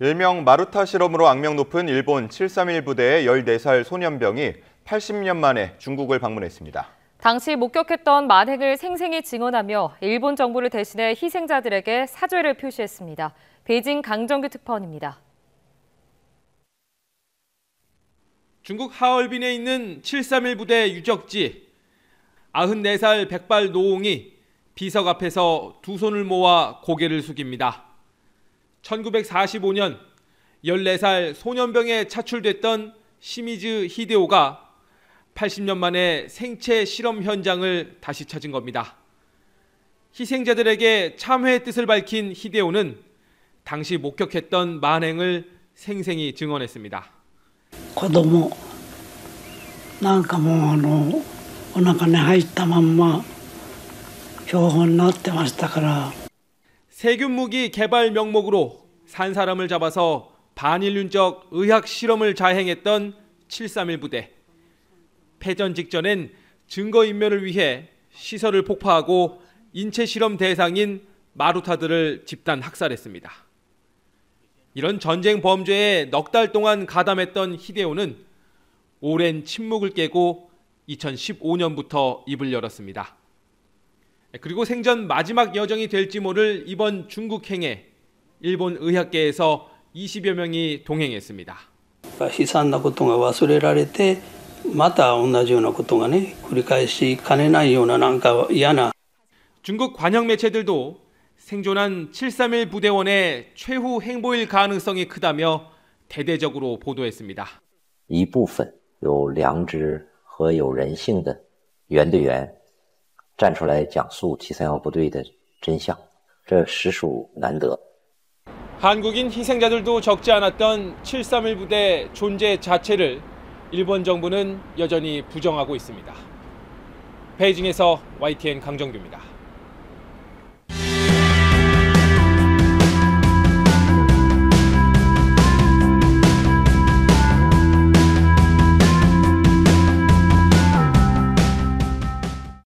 일명 마루타 실험으로 악명 높은 일본 731 부대의 14살 소년병이 80년 만에 중국을 방문했습니다. 당시 목격했던 만행을 생생히 증언하며 일본 정부를 대신해 희생자들에게 사죄를 표시했습니다. 베이징 강정규 특파원입니다. 중국 하얼빈에 있는 731 부대 유적지 94살 백발 노웅이 비석 앞에서 두 손을 모아 고개를 숙입니다. 1945년 14살 소년병에 차출됐던 시미즈 히데오가 80년 만에 생체 실험 현장을 다시 찾은 겁니다. 희생자들에게 참회의 뜻을 밝힌 히데오는 당시 목격했던 만행을 생생히 증언했습니다. 子供なんかもうあのお腹に入ったまんま標本になってましたから 세균 무기 개발 명목으로 산 사람을 잡아서 반인륜적 의학 실험을 자행했던 731 부대. 패전 직전엔 증거 인멸을 위해 시설을 폭파하고 인체 실험 대상인 마루타들을 집단 학살했습니다. 이런 전쟁 범죄에 넉 달 동안 가담했던 히데오는 오랜 침묵을 깨고 2015년부터 입을 열었습니다. 예, 그리고 생전 마지막 여정이 될지 모를 이번 중국행에 일본 의학계에서 20여 명이 동행했습니다. 그 중국 관영 매체들도 생존한 731 부대원의 최후 행보일 가능성이 크다며 대대적으로 보도했습니다. 一部分有良知和有人性的原队员站出来讲述七三幺部队的真相，这实属难得。 한국인 희생자들도 적지 않았던 731 부대 존재 자체를 일본 정부는 여전히 부정하고 있습니다. 베이징에서 YTN 강정규입니다.